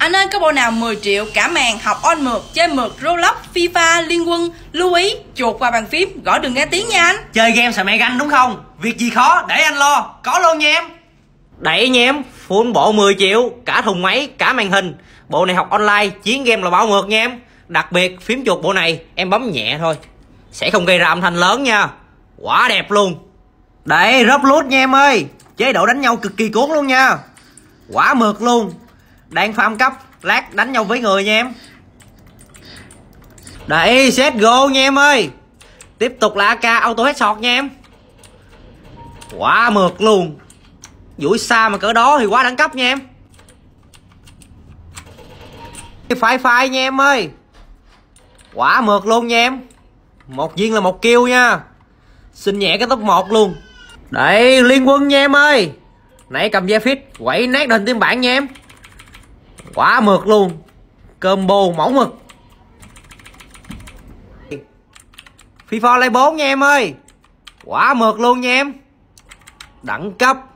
Anh ơi có bộ nào 10 triệu cả màn học on mượt, chơi mượt, Roblox, FIFA, Liên Quân Lưu ý chuột vào bàn phím, gõ đường nghe tiếng nha anh Chơi game sợ mẹ ganh đúng không? Việc gì khó để anh lo, có luôn nha em Đẩy nha em, full bộ 10 triệu, cả thùng máy, cả màn hình Bộ này học online, chiến game là bảo mượt nha em Đặc biệt phím chuột bộ này em bấm nhẹ thôi Sẽ không gây ra âm thanh lớn nha Quá đẹp luôn Đây, Roblox nha em ơi Chế độ đánh nhau cực kỳ cuốn luôn nha Quá mượt luôn đang farm cấp Lát đánh nhau với người nha em Đấy set go nha em ơi Tiếp tục là AK auto headshot nha em Quá mượt luôn Duỗi xa mà cỡ đó thì quá đẳng cấp nha em Phải phải nha em ơi Quá mượt luôn nha em Một viên là một kêu nha Xin nhẹ cái top 1 luôn Đấy liên quân nha em ơi Nãy cầm da fit Quẩy nát đền tiêm bản nha em quá mượt luôn Combo mẫu mực FIFA lấy 4 nha em ơi quá mượt luôn nha em Đẳng cấp